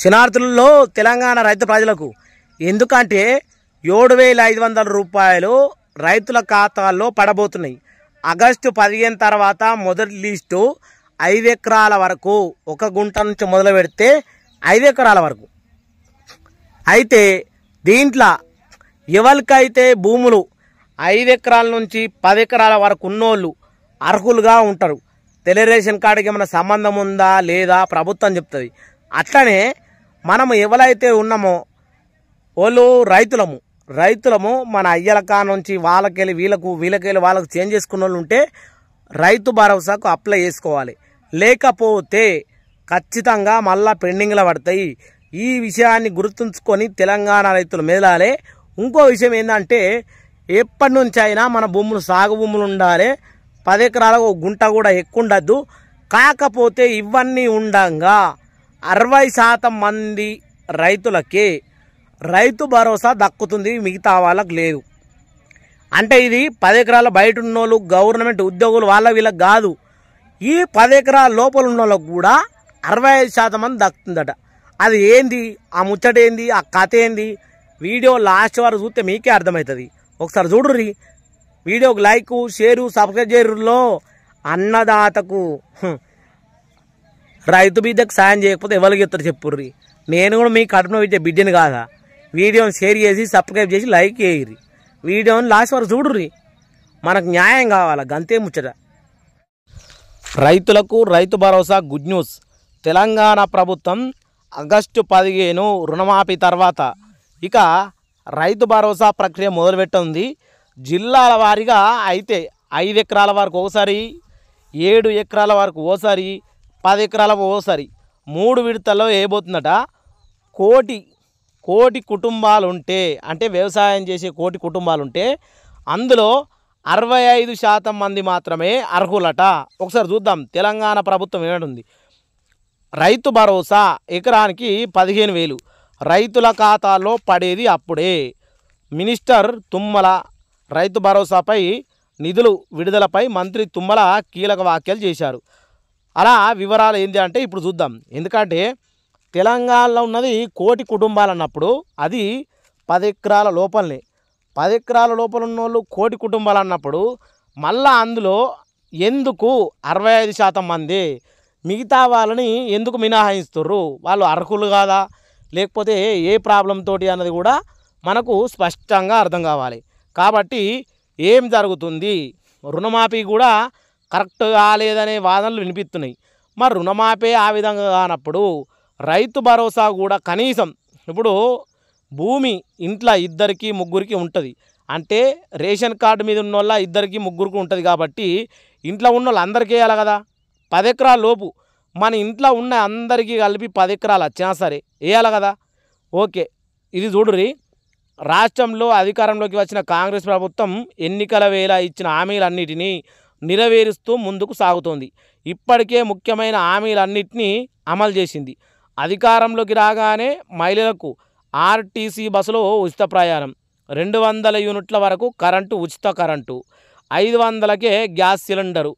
శనార్థులలో తెలంగాణ రైతు ప్రజలకు ఎందుకంటే ఏడు వేల ఐదు వందల రూపాయలు రైతుల ఖాతాల్లో పడబోతున్నాయి ఆగస్టు పదిహేను తర్వాత మొదటి లీస్టు ఐదు ఎకరాల వరకు ఒక గుంట నుంచి మొదలు పెడితే ఐదు ఎకరాల వరకు అయితే దీంట్లో ఎవరికైతే భూములు ఐదు ఎకరాల నుంచి పది ఎకరాల వరకు ఉన్నోళ్ళు అర్హులుగా ఉంటారు రేషన్ కార్డుకి ఏమైనా సంబంధం ఉందా లేదా ప్రభుత్వం చెప్తుంది అట్లనే మనము ఎవరైతే ఉన్నామో వాళ్ళు రైతులము రైతులము మన అయ్యలకా నుంచి వాళ్ళకెళ్ళి వీళ్ళకు వీళ్ళకెళ్ళి వాళ్ళకు చేంజ్ చేసుకున్న వాళ్ళు ఉంటే రైతు భరోసాకు అప్లై చేసుకోవాలి లేకపోతే ఖచ్చితంగా మళ్ళా పెండింగ్లో పడతాయి ఈ విషయాన్ని గుర్తుంచుకొని తెలంగాణ రైతులు మెదలాలి ఇంకో విషయం ఏంటంటే ఎప్పటి నుంచి అయినా మన భూములు సాగు భూములు ఉండాలి పది ఎకరాలకు గుంట కూడా ఎక్కువ ఉండద్దు కాకపోతే ఇవన్నీ ఉండగా అరవై శాతం మంది రైతులకి రైతు భరోసా దక్కుతుంది మిగతా వాళ్ళకి లేదు అంటే ఇది పది ఎకరాల బయట ఉన్నోళ్ళు గవర్నమెంట్ ఉద్యోగులు వాళ్ళ వీళ్ళకి కాదు ఈ పది ఎకరాల లోపల ఉన్నోళ్ళకు కూడా అరవై ఐదు శాతం మంది దక్కుతుందట అది ఏంది ఆ ముచ్చట ఏంది ఆ కథ ఏంది వీడియో లాస్ట్ వరకు చూస్తే మీకే అర్థమవుతుంది ఒకసారి చూడుర్రి వీడియోకి లైకు షేరు సబ్స్క్రైబ్ చేయరులో అన్నదాతకు రైతు బిడ్డకు సాయం చేయకపోతే ఎవరికి ఇస్తారు చెప్పుర్రి నేను కూడా మీ కడుపున విద్య బిడ్డను కాదా వీడియోని షేర్ చేసి సబ్స్క్రైబ్ చేసి లైక్ చేయరి వీడియోని లాస్ట్ వరకు చూడుర్రి మనకు న్యాయం కావాలా గంతే ముచ్చట రైతులకు రైతు భరోసా గుడ్ న్యూస్ తెలంగాణ ప్రభుత్వం ఆగస్టు పదిహేను రుణమాఫీ తర్వాత ఇక రైతు భరోసా ప్రక్రియ మొదలుపెట్టింది జిల్లాల వారీగా అయితే ఐదు ఎకరాల వరకు ఒకసారి ఏడు ఎకరాల వరకు ఓసారి పది ఎకరాల ఓసారి మూడు విడతల్లో వేయబోతుందట కోటి కోటి కుటుంబాలు ఉంటే అంటే వ్యవసాయం చేసే కోటి కుటుంబాలు ఉంటే అందులో అరవై ఐదు శాతం మంది మాత్రమే అర్హులట ఒకసారి చూద్దాం తెలంగాణ ప్రభుత్వం ఏమంటుంది రైతు భరోసా ఎకరానికి పదిహేను వేలు రైతుల ఖాతాలో పడేది అప్పుడే మినిస్టర్ తుమ్మల రైతు భరోసాపై నిధులు విడుదలపై మంత్రి తుమ్మల కీలక వ్యాఖ్యలు చేశారు అలా వివరాలు ఏంటి అంటే ఇప్పుడు చూద్దాం ఎందుకంటే తెలంగాణలో ఉన్నది కోటి కుటుంబాలు అన్నప్పుడు అది పది ఎకరాల లోపలనే పది ఎకరాల లోపల ఉన్న వాళ్ళు కోటి కుటుంబాలు అన్నప్పుడు మళ్ళా అందులో ఎందుకు అరవై ఐదు శాతం మంది మిగతా వాళ్ళని ఎందుకు మినహాయిస్తుర్రు వాళ్ళు అర్హులు కాదా లేకపోతే ఏ ప్రాబ్లం తోటి అన్నది కూడా మనకు స్పష్టంగా అర్థం కావాలి కాబట్టి ఏం జరుగుతుంది రుణమాఫీ కూడా కరెక్ట్ కాలేదనే వాదనలు వినిపిస్తున్నాయి మరి రుణమాపే ఆ విధంగా కానప్పుడు రైతు భరోసా కూడా కనీసం ఇప్పుడు భూమి ఇంట్లో ఇద్దరికి ముగ్గురికి ఉంటుంది అంటే రేషన్ కార్డు మీద ఉన్న వాళ్ళ ఇద్దరికి ముగ్గురికి ఉంటుంది కాబట్టి ఇంట్లో ఉన్న వాళ్ళు అందరికీ వేయాలి కదా పది ఎకరాల లోపు మన ఇంట్లో ఉన్న అందరికీ కలిపి పది ఎకరాలు వచ్చినా సరే వేయాలి కదా ఓకే ఇది చూడురి రాష్ట్రంలో అధికారంలోకి వచ్చిన కాంగ్రెస్ ప్రభుత్వం ఎన్నికల వేళ ఇచ్చిన హామీలన్నిటినీ నెరవేరుస్తూ ముందుకు సాగుతోంది ఇప్పటికే ముఖ్యమైన హామీలన్నింటినీ అమలు చేసింది అధికారంలోకి రాగానే మహిళలకు ఆర్టీసీ బస్సులో ఉచిత ప్రయాణం రెండు వందల యూనిట్ల వరకు కరెంటు ఉచిత కరెంటు ఐదు వందలకే గ్యాస్ సిలిండరు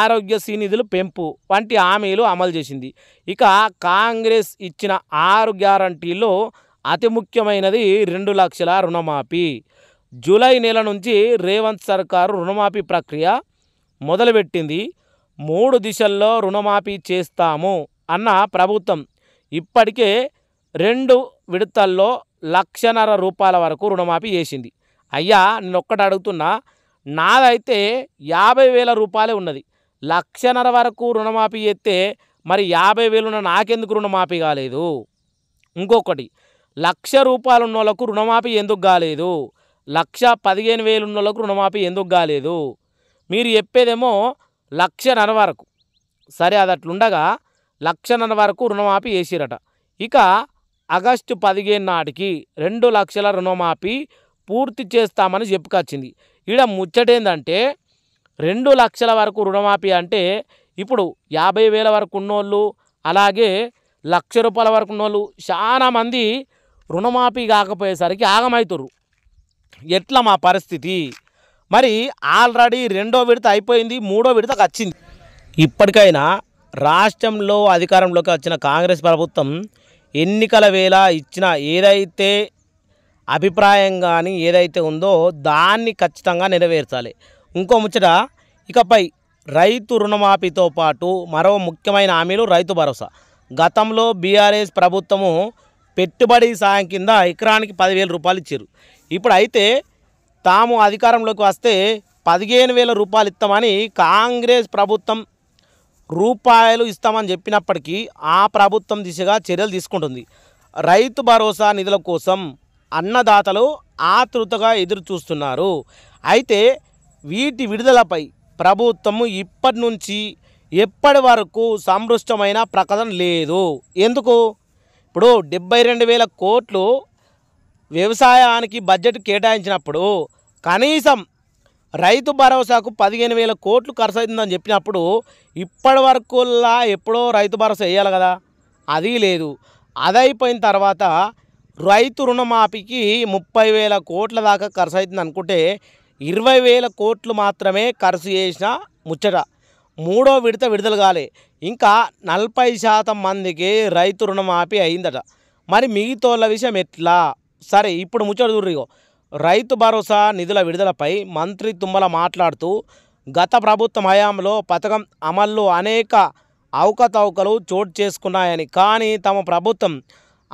ఆరోగ్యశ్రీ నిధులు పెంపు వంటి హామీలు అమలు చేసింది ఇక కాంగ్రెస్ ఇచ్చిన ఆరు గ్యారంటీల్లో అతి ముఖ్యమైనది రెండు లక్షల రుణమాఫీ జూలై నెల నుంచి రేవంత్ సర్కారు రుణమాఫీ ప్రక్రియ మొదలుపెట్టింది మూడు దిశల్లో రుణమాఫీ చేస్తాము అన్న ప్రభుత్వం ఇప్పటికే రెండు విడతల్లో లక్షన్నర రూపాయల వరకు రుణమాఫీ చేసింది అయ్యా నేను ఒక్కటి అడుగుతున్నా నాదైతే యాభై వేల రూపాయలే ఉన్నది లక్షన్నర వరకు రుణమాఫీ చేస్తే మరి యాభై వేలున్న నాకెందుకు రుణమాఫీ కాలేదు ఇంకొకటి లక్ష రూపాయలు ఉన్న వాళ్ళకు రుణమాఫీ ఎందుకు కాలేదు లక్ష పదిహేను వేలు ఉన్న వాళ్ళకు రుణమాఫీ ఎందుకు కాలేదు మీరు చెప్పేదేమో లక్ష వరకు సరే అది అట్లుండగా లక్షన్నర వరకు రుణమాఫీ చేసిరట ఇక ఆగస్టు పదిహేను నాటికి రెండు లక్షల రుణమాఫీ పూర్తి చేస్తామని చెప్పుకొచ్చింది ఈడ ముచ్చటేందంటే రెండు లక్షల వరకు రుణమాఫీ అంటే ఇప్పుడు యాభై వేల వరకు ఉన్నోళ్ళు అలాగే లక్ష రూపాయల వరకు ఉన్నోళ్ళు చాలామంది రుణమాఫీ కాకపోయేసరికి ఆగమవుతురు ఎట్లా మా పరిస్థితి మరి ఆల్రెడీ రెండో విడత అయిపోయింది మూడో విడత వచ్చింది ఇప్పటికైనా రాష్ట్రంలో అధికారంలోకి వచ్చిన కాంగ్రెస్ ప్రభుత్వం ఎన్నికల వేళ ఇచ్చిన ఏదైతే అభిప్రాయం కానీ ఏదైతే ఉందో దాన్ని ఖచ్చితంగా నెరవేర్చాలి ఇంకో ముచ్చట ఇకపై రైతు రుణమాఫీతో పాటు మరో ముఖ్యమైన హామీలు రైతు భరోసా గతంలో బీఆర్ఎస్ ప్రభుత్వము పెట్టుబడి సాయం కింద ఎకరానికి పదివేల రూపాయలు ఇచ్చారు ఇప్పుడైతే తాము అధికారంలోకి వస్తే పదిహేను వేల రూపాయలు ఇస్తామని కాంగ్రెస్ ప్రభుత్వం రూపాయలు ఇస్తామని చెప్పినప్పటికీ ఆ ప్రభుత్వం దిశగా చర్యలు తీసుకుంటుంది రైతు భరోసా నిధుల కోసం అన్నదాతలు ఆతృతగా ఎదురు చూస్తున్నారు అయితే వీటి విడుదలపై ప్రభుత్వం ఇప్పటి నుంచి ఎప్పటి వరకు సంపృష్టమైన ప్రకటన లేదు ఎందుకు ఇప్పుడు డెబ్బై రెండు వేల కోట్లు వ్యవసాయానికి బడ్జెట్ కేటాయించినప్పుడు కనీసం రైతు భరోసాకు పదిహేను వేల కోట్లు ఖర్చు అవుతుందని చెప్పినప్పుడు ఇప్పటి వరకులా ఎప్పుడో రైతు భరోసా వేయాలి కదా అది లేదు అదైపోయిన తర్వాత రైతు రుణమాఫీకి ముప్పై వేల కోట్ల దాకా ఖర్చు అవుతుంది అనుకుంటే ఇరవై వేల కోట్లు మాత్రమే ఖర్చు చేసిన ముచ్చట మూడో విడత విడుదల కాలే ఇంకా నలభై శాతం మందికి రైతు రుణమాఫీ అయిందట మరి మిగతా విషయం ఎట్లా సరే ఇప్పుడు ముచ్చట చూడరిగో రైతు భరోసా నిధుల విడుదలపై మంత్రి తుమ్మల మాట్లాడుతూ గత ప్రభుత్వం హయాంలో పథకం అమల్లో అనేక అవకతవకలు చోటు చేసుకున్నాయని కానీ తమ ప్రభుత్వం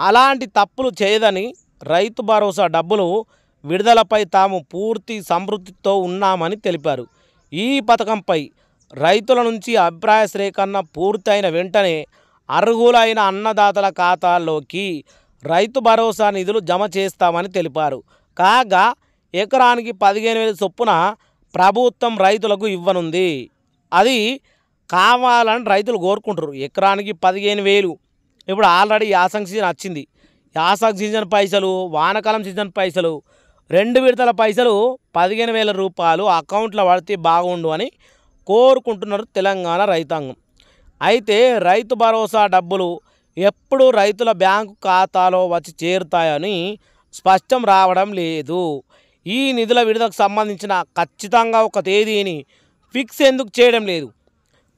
అలాంటి తప్పులు చేయదని రైతు భరోసా డబ్బులు విడుదలపై తాము పూర్తి సంతృప్తితో ఉన్నామని తెలిపారు ఈ పథకంపై రైతుల నుంచి అభిప్రాయ సేకరణ పూర్తయిన వెంటనే అర్హులైన అన్నదాతల ఖాతాల్లోకి రైతు భరోసా నిధులు జమ చేస్తామని తెలిపారు కాగా ఎకరానికి పదిహేను వేల చొప్పున ప్రభుత్వం రైతులకు ఇవ్వనుంది అది కావాలని రైతులు కోరుకుంటారు ఎకరానికి పదిహేను వేలు ఇప్పుడు ఆల్రెడీ యాసంగ్ సీజన్ వచ్చింది యాసంగ్ సీజన్ పైసలు వానకాలం సీజన్ పైసలు రెండు విడతల పైసలు పదిహేను వేల రూపాయలు అకౌంట్లో పడితే బాగుండు అని కోరుకుంటున్నారు తెలంగాణ రైతాంగం అయితే రైతు భరోసా డబ్బులు ఎప్పుడు రైతుల బ్యాంకు ఖాతాలో వచ్చి చేరుతాయని స్పష్టం రావడం లేదు ఈ నిధుల విడుదలకు సంబంధించిన ఖచ్చితంగా ఒక తేదీని ఫిక్స్ ఎందుకు చేయడం లేదు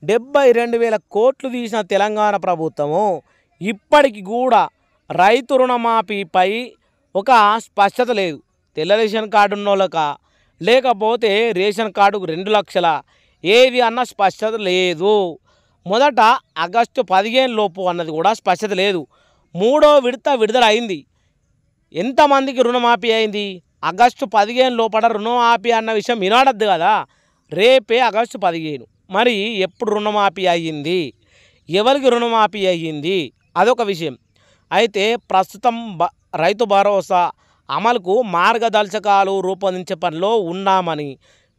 డెబ్బై రెండు వేల కోట్లు తీసిన తెలంగాణ ప్రభుత్వము ఇప్పటికి కూడా రైతు రుణమాఫీపై ఒక స్పష్టత లేదు తెల్ల రేషన్ కార్డు ఉన్నోళ్ళక లేకపోతే రేషన్ కార్డుకు రెండు లక్షల ఏది అన్న స్పష్టత లేదు మొదట ఆగస్టు పదిహేను లోపు అన్నది కూడా స్పష్టత లేదు మూడో విడత విడుదల అయింది ఎంతమందికి రుణమాఫీ అయింది ఆగస్టు పదిహేను లోపల రుణమాఫీ అన్న విషయం వినాడద్దు కదా రేపే ఆగస్టు పదిహేను మరి ఎప్పుడు రుణమాఫీ అయ్యింది ఎవరికి రుణమాఫీ అయ్యింది అదొక విషయం అయితే ప్రస్తుతం రైతు భరోసా అమలుకు మార్గదర్శకాలు రూపొందించే పనిలో ఉన్నామని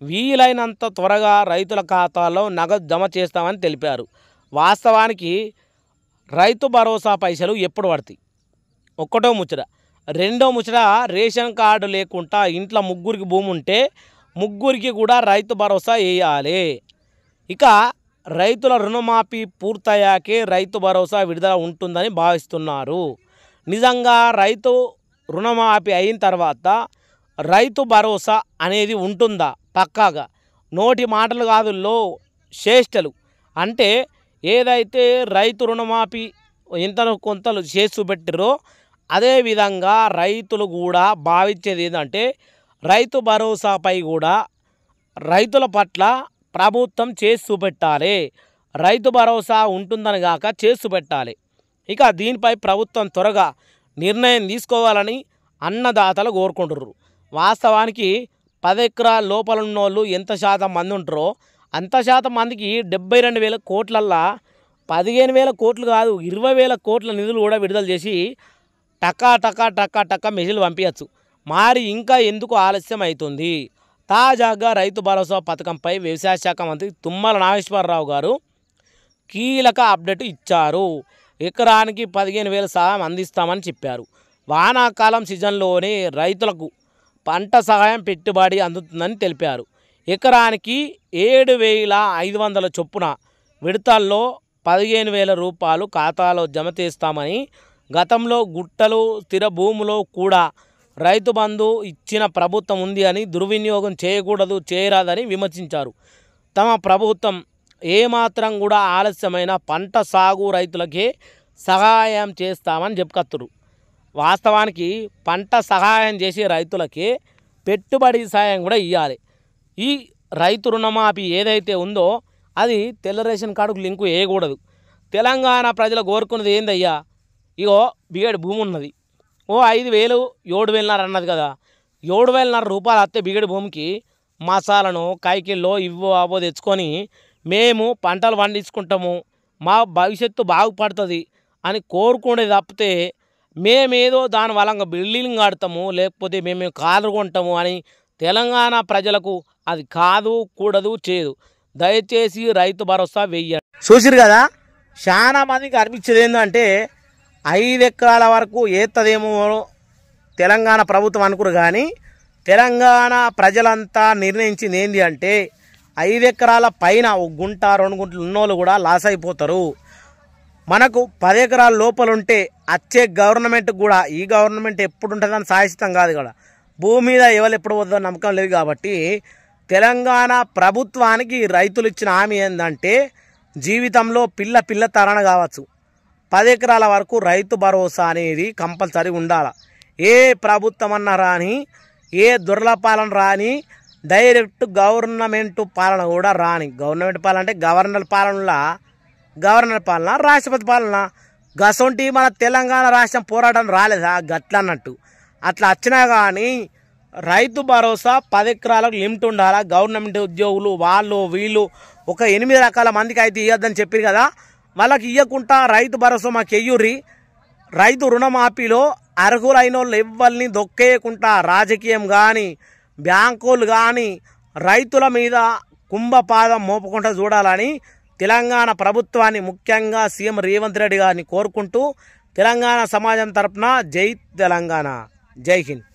వీలైనంత త్వరగా రైతుల ఖాతాలో నగదు జమ చేస్తామని తెలిపారు వాస్తవానికి రైతు భరోసా పైసలు ఎప్పుడు పడతాయి ఒక్కటో ముచ్చట రెండో ముచ్చట రేషన్ కార్డు లేకుండా ఇంట్లో ముగ్గురికి భూమి ఉంటే ముగ్గురికి కూడా రైతు భరోసా వేయాలి ఇక రైతుల రుణమాఫీ పూర్తయ్యాకే రైతు భరోసా విడుదల ఉంటుందని భావిస్తున్నారు నిజంగా రైతు రుణమాఫీ అయిన తర్వాత రైతు భరోసా అనేది ఉంటుందా పక్కాగా నోటి మాటలు కాదు లో శ్రేష్టలు అంటే ఏదైతే రైతు రుణమాఫీ ఎంత కొంతలు చేసి పెట్టిరో అదేవిధంగా రైతులు కూడా భావించేది ఏంటంటే రైతు భరోసాపై కూడా రైతుల పట్ల ప్రభుత్వం చేసి చూపెట్టాలి రైతు భరోసా ఉంటుందని కాక చేసి పెట్టాలి ఇక దీనిపై ప్రభుత్వం త్వరగా నిర్ణయం తీసుకోవాలని అన్నదాతలు కోరుకుంటున్నారు వాస్తవానికి ఎకరాల లోపల ఉన్నోళ్ళు ఎంత శాతం మంది ఉంటారో అంత శాతం మందికి డెబ్బై రెండు వేల కోట్లల్లా పదిహేను వేల కోట్లు కాదు ఇరవై వేల కోట్ల నిధులు కూడా విడుదల చేసి టకా టకా టకా టకా మెషిన్లు పంపించచ్చు మరి ఇంకా ఎందుకు ఆలస్యం అవుతుంది తాజాగా రైతు భరోసా పథకంపై వ్యవసాయ శాఖ మంత్రి తుమ్మల నాగేశ్వరరావు గారు కీలక అప్డేట్ ఇచ్చారు ఎకరానికి పదిహేను వేల సహాయం అందిస్తామని చెప్పారు వానాకాలం సీజన్లోనే రైతులకు పంట సహాయం పెట్టుబడి అందుతుందని తెలిపారు ఎకరానికి ఏడు వేల ఐదు వందల చొప్పున విడతల్లో పదిహేను వేల రూపాయలు ఖాతాలో జమ చేస్తామని గతంలో గుట్టలు స్థిర భూములో కూడా రైతు బంధు ఇచ్చిన ప్రభుత్వం ఉంది అని దుర్వినియోగం చేయకూడదు చేయరాదని విమర్శించారు తమ ప్రభుత్వం ఏమాత్రం కూడా ఆలస్యమైన పంట సాగు రైతులకే సహాయం చేస్తామని చెప్పుకత్తురు వాస్తవానికి పంట సహాయం చేసే రైతులకి పెట్టుబడి సహాయం కూడా ఇవ్వాలి ఈ రైతు రుణమాఫీ ఏదైతే ఉందో అది తెల్ల రేషన్ కార్డుకు లింకు వేయకూడదు తెలంగాణ ప్రజలు కోరుకున్నది ఏందయ్యా ఇగో బిగేడు భూమి ఉన్నది ఓ ఐదు వేలు ఏడు వేలున్నర అన్నది కదా ఏడు వేలున్నర రూపాయలు అత్తే బిగేడు భూమికి మసాలను కైకిల్లో ఇవ్వో అవో తెచ్చుకొని మేము పంటలు పండించుకుంటాము మా భవిష్యత్తు బాగుపడుతుంది అని కోరుకునేది తప్పితే మేమేదో దాని వలంగా బిల్డింగ్ ఆడతాము లేకపోతే మేము కాదు కొంటాము అని తెలంగాణ ప్రజలకు అది కాదు కూడదు చేయదు దయచేసి రైతు భరోసా వెయ్యాలి చూసిరు కదా చాలా మందికి అనిపించేది ఏంటంటే ఐదు ఎకరాల వరకు ఏత్తదేమో తెలంగాణ ప్రభుత్వం అనుకురు కానీ తెలంగాణ ప్రజలంతా నిర్ణయించింది ఏంటి అంటే ఐదు ఎకరాల పైన ఒక గుంట రెండు గుంటలు ఉన్నోళ్ళు కూడా లాస్ అయిపోతారు మనకు పది ఎకరాల లోపల ఉంటే వచ్చే గవర్నమెంట్ కూడా ఈ గవర్నమెంట్ ఎప్పుడు అని సాహితం కాదు కదా భూమి మీద ఎవరు ఎప్పుడు వద్దో నమ్మకం లేదు కాబట్టి తెలంగాణ ప్రభుత్వానికి రైతులు ఇచ్చిన హామీ ఏంటంటే జీవితంలో పిల్ల పిల్ల తరణ కావచ్చు పది ఎకరాల వరకు రైతు భరోసా అనేది కంపల్సరీ ఉండాలి ఏ ప్రభుత్వం అన్న రాని ఏ దుర్లపాలన రాని డైరెక్ట్ గవర్నమెంట్ పాలన కూడా రాని గవర్నమెంట్ పాలన అంటే గవర్నర్ పాలనలా గవర్నర్ పాలన రాష్ట్రపతి పాలన గసొంటి మన తెలంగాణ రాష్ట్రం పోరాటం రాలేదా గట్ల అన్నట్టు అట్లా వచ్చినా కానీ రైతు భరోసా పది ఎకరాలకు లిమిట్ ఉండాలా గవర్నమెంట్ ఉద్యోగులు వాళ్ళు వీళ్ళు ఒక ఎనిమిది రకాల మందికి అయితే ఇవ్వద్దని చెప్పారు కదా వాళ్ళకి ఇవ్వకుండా రైతు భరోసా మాకు ఎయ్యుర్రి రైతు రుణమాఫీలో అర్హులైన వాళ్ళు ఎవరిని దొక్కేయకుండా రాజకీయం కానీ బ్యాంకులు కానీ రైతుల మీద కుంభపాదం మోపకుండా చూడాలని తెలంగాణ ప్రభుత్వాన్ని ముఖ్యంగా సీఎం రేవంత్ రెడ్డి గారిని కోరుకుంటూ తెలంగాణ సమాజం తరఫున జై తెలంగాణ జై హింద్